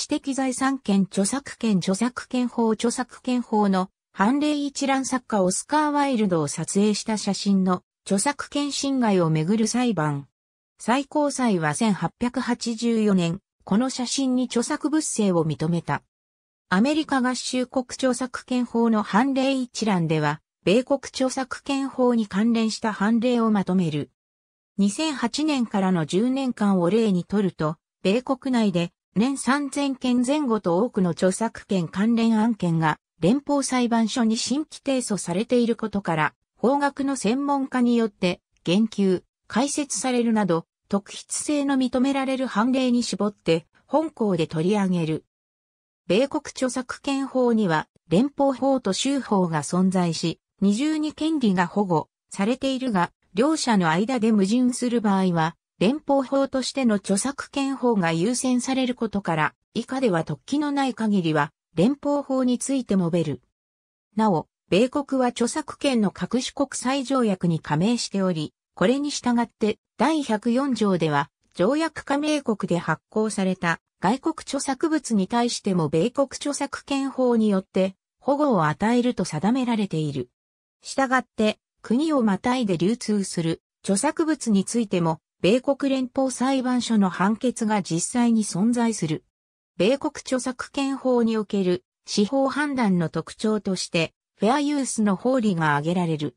知的財産権著作権著作権法著作権法の判例一覧作家オスカー・ワイルドを撮影した写真の著作権侵害をめぐる裁判。最高裁は1884年、この写真に著作物性を認めた。アメリカ合衆国著作権法の判例一覧では、米国著作権法に関連した判例をまとめる。2008年からの10年間を例にとると、米国内で年3000件前後と多くの著作権関連案件が連邦裁判所に新規提訴されていることから、法学の専門家によって言及、解説されるなど、特筆性の認められる判例に絞って、本校で取り上げる。米国著作権法には、連邦法と州法が存在し、二重に権利が保護されているが、両者の間で矛盾する場合は、連邦法としての著作権法が優先されることから、以下では突起のない限りは、連邦法について述べる。なお、米国は著作権の各種国際条約に加盟しており、これに従って第104条では、条約加盟国で発行された外国著作物に対しても米国著作権法によって保護を与えると定められている。したがって、国をまたいで流通する著作物についても米国連邦裁判所の判決が実際に存在する。米国著作権法における司法判断の特徴として、フェアユースの法理が挙げられる。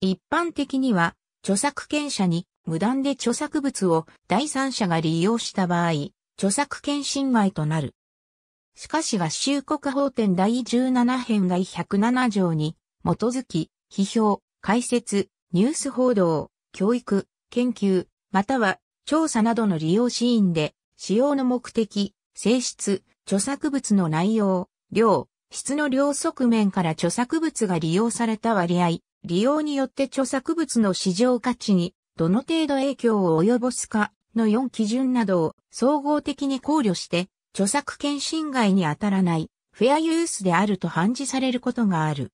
一般的には、著作権者に無断で著作物を第三者が利用した場合、著作権侵害となる。しかし合衆国法典第17編第107条に基づき、批評、解説、ニュース報道、教育、研究、または調査などの利用シーンで、使用の目的、性質、著作物の内容、量、質の両側面から著作物が利用された割合、利用によって著作物の市場価値にどの程度影響を及ぼすかの4基準などを総合的に考慮して、著作権侵害に当たらないフェアユースであると判示されることがある。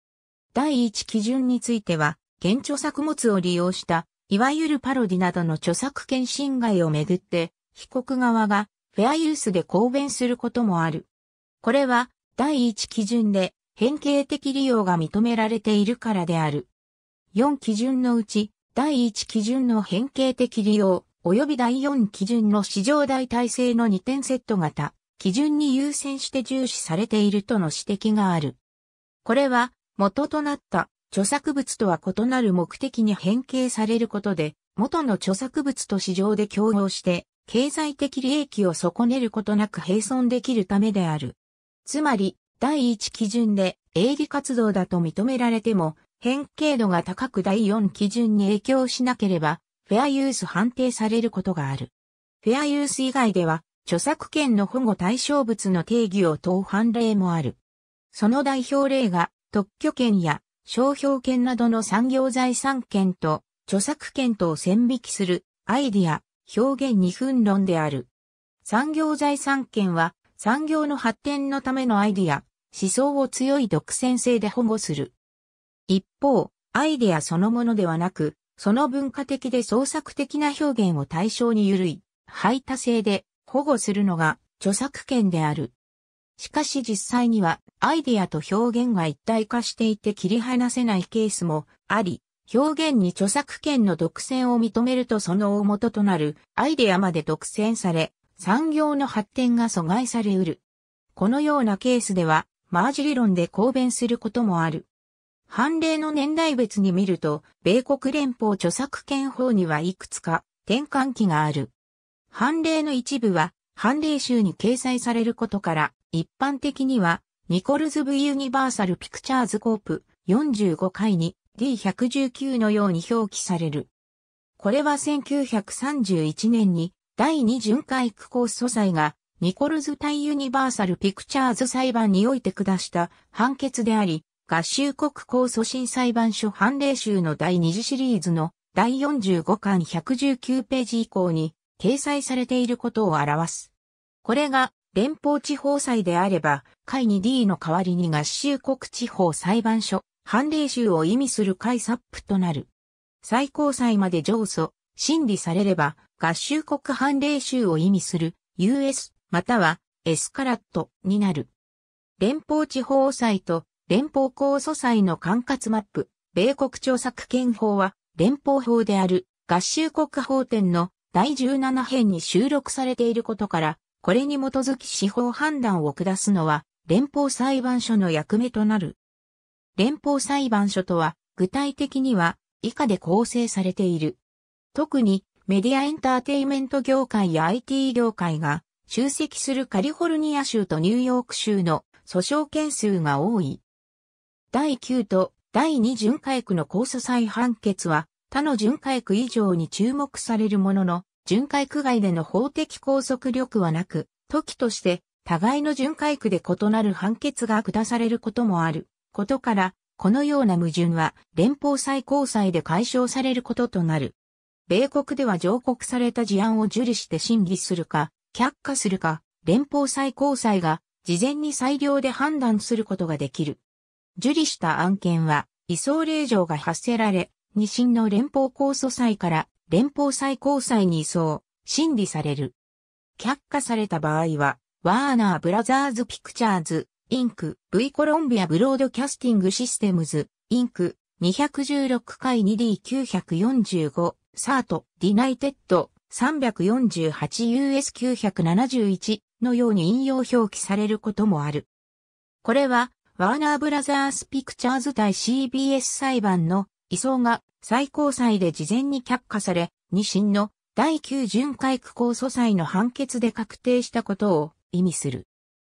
第1基準については、現著作物を利用したいわゆるパロディなどの著作権侵害をめぐって、被告側がフェアユースで抗弁することもある。これは第一基準で変形的利用が認められているからである。四基準のうち第一基準の変形的利用及び第四基準の市場代体制の二点セット型基準に優先して重視されているとの指摘がある。これは元となった著作物とは異なる目的に変形されることで、元の著作物と市場で競合して、経済的利益を損ねることなく並存できるためである。つまり、第一基準で営利活動だと認められても、変形度が高く第四基準に影響しなければ、フェアユース判定されることがある。フェアユース以外では、著作権の保護対象物の定義を問う判例もある。その代表例が、特許権や商標権などの産業財産権と著作権とを線引きするアイディア、表現二分論である。産業財産権は産業の発展のためのアイディア、思想を強い独占性で保護する。一方、アイディアそのものではなく、その文化的で創作的な表現を対象に緩い、排他性で保護するのが著作権である。しかし実際にはアイデアと表現が一体化していて切り離せないケースもあり、表現に著作権の独占を認めるとその大元となるアイデアまで独占され、産業の発展が阻害されうる。このようなケースでは、マージ理論で抗弁することもある。判例の年代別に見ると、米国連邦著作権法にはいくつか転換期がある。判例の一部は、判例集に掲載されることから、一般的には、ニコルズ・ブ・ユニバーサル・ピクチャーズ・コープ45回に D119 のように表記される。これは1931年に第二巡回区構訴材がニコルズ対ユニバーサル・ピクチャーズ裁判において下した判決であり、合衆国公訴審裁判所判例集の第2次シリーズの第45巻119ページ以降に掲載されていることを表す。これが連邦地方裁であれば、会に D の代わりに合衆国地方裁判所、判例集を意味する会サップとなる。最高裁まで上訴、審理されれば、合衆国判例集を意味する US または S カラットになる。連邦地方裁と連邦控訴裁の管轄マップ、米国調査権法は連邦法である合衆国法典の第17編に収録されていることから、これに基づき司法判断を下すのは、連邦裁判所の役目となる。連邦裁判所とは、具体的には、以下で構成されている。特に、メディアエンターテイメント業界や IT 業界が、集積するカリフォルニア州とニューヨーク州の訴訟件数が多い。第9と第2巡回区の控訴裁判決は、他の巡回区以上に注目されるものの、巡回区外での法的拘束力はなく、時として互いの巡回区で異なる判決が下されることもあることから、このような矛盾は連邦最高裁で解消されることとなる。米国では上告された事案を受理して審議するか、却下するか、連邦最高裁が事前に裁量で判断することができる。受理した案件は、移送令状が発せられ、二審の連邦控訴裁から連邦最高裁に移送、審理される。却下された場合は、ワーナーブラザーズピクチャーズ、インク、V コロンビアブロードキャスティングシステムズ、インク、216回 2D945、サート、ディナイテッド、348US971 のように引用表記されることもある。これは、ワーナーブラザースピクチャーズ対 CBS 裁判の移送が最高裁で事前に却下され、二審の第9巡回区控訴裁の判決で確定したことを意味する。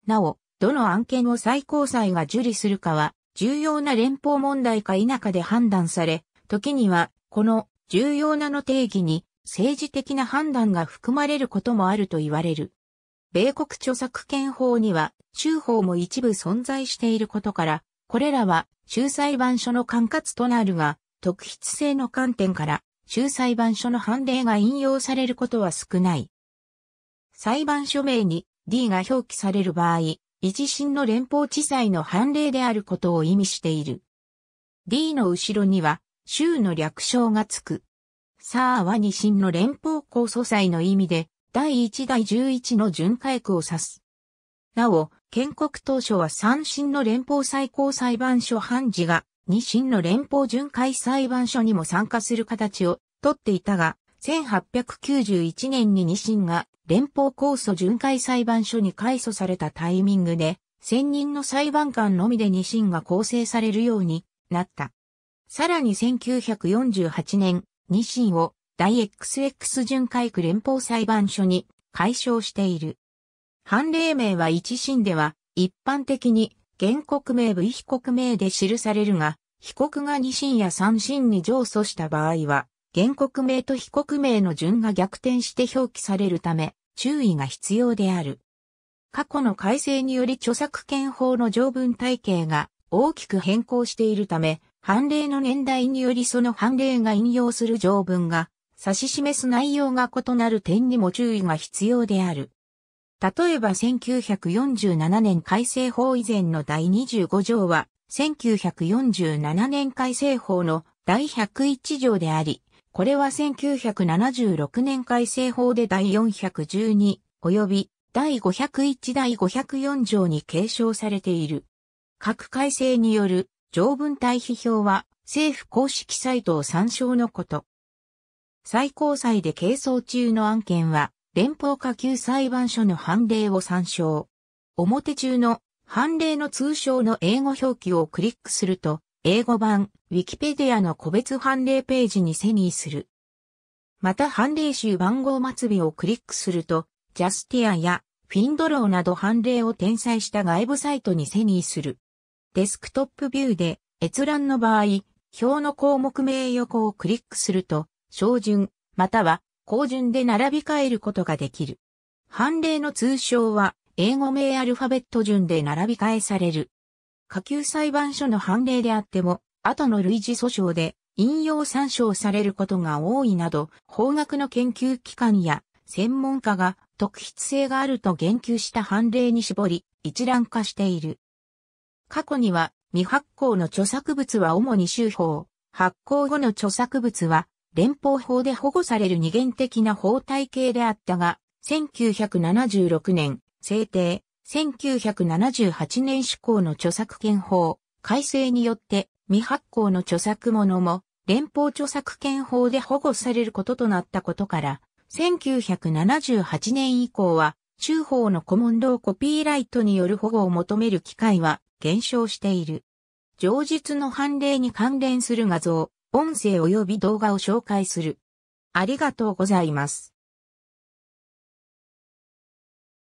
なお、どの案件を最高裁が受理するかは、重要な連邦問題か否かで判断され、時には、この重要なの定義に政治的な判断が含まれることもあると言われる。米国著作権法には、州法も一部存在していることから、これらは、州裁判所の管轄となるが、特筆性の観点から、州裁判所の判例が引用されることは少ない。裁判所名に D が表記される場合、一審の連邦地裁の判例であることを意味している。D の後ろには、州の略称がつく。サーは二審の連邦高訴裁の意味で、第1第11の巡回区を指す。なお、建国当初は三審の連邦最高裁判所判事が二審の連邦巡回裁判所にも参加する形をとっていたが、1891年に二審が連邦控訴巡回裁判所に改訴されたタイミングで、専任の裁判官のみで二審が構成されるようになった。さらに1948年、二審を大 XX 巡回区連邦裁判所に解消している。判例名は一審では一般的に原告名部被告名で記されるが、被告が二審や三審に上訴した場合は、原告名と被告名の順が逆転して表記されるため、注意が必要である。過去の改正により著作権法の条文体系が大きく変更しているため、判例の年代によりその判例が引用する条文が指し示す内容が異なる点にも注意が必要である。例えば1947年改正法以前の第25条は、1947年改正法の第101条であり、これは1976年改正法で第412及び第501第504条に継承されている。各改正による条文対比表は政府公式サイトを参照のこと。最高裁で係争中の案件は連邦下級裁判所の判例を参照。表中の判例の通称の英語表記をクリックすると、英語版 Wikipedia の個別判例ページに遷移する。また判例集番号末尾をクリックすると、ジャスティアやフィンドローなど判例を転載した外部サイトに遷移する。デスクトップビューで閲覧の場合、表の項目名横をクリックすると、照準、または高順で並び替えることができる。判例の通称は、英語名アルファベット順で並び替えされる。下級裁判所の判例であっても、後の類似訴訟で引用参照されることが多いなど、法学の研究機関や専門家が特筆性があると言及した判例に絞り、一覧化している。過去には、未発行の著作物は主に修法、発行後の著作物は連邦法で保護される二元的な法体系であったが、1976年制定、1978年施行の著作権法、改正によって未発行の著作物も連邦著作権法で保護されることとなったことから、1978年以降は、中法のコモンローコピーライトによる保護を求める機会は減少している。上述の判例に関連する画像、音声及び動画を紹介する。ありがとうございます。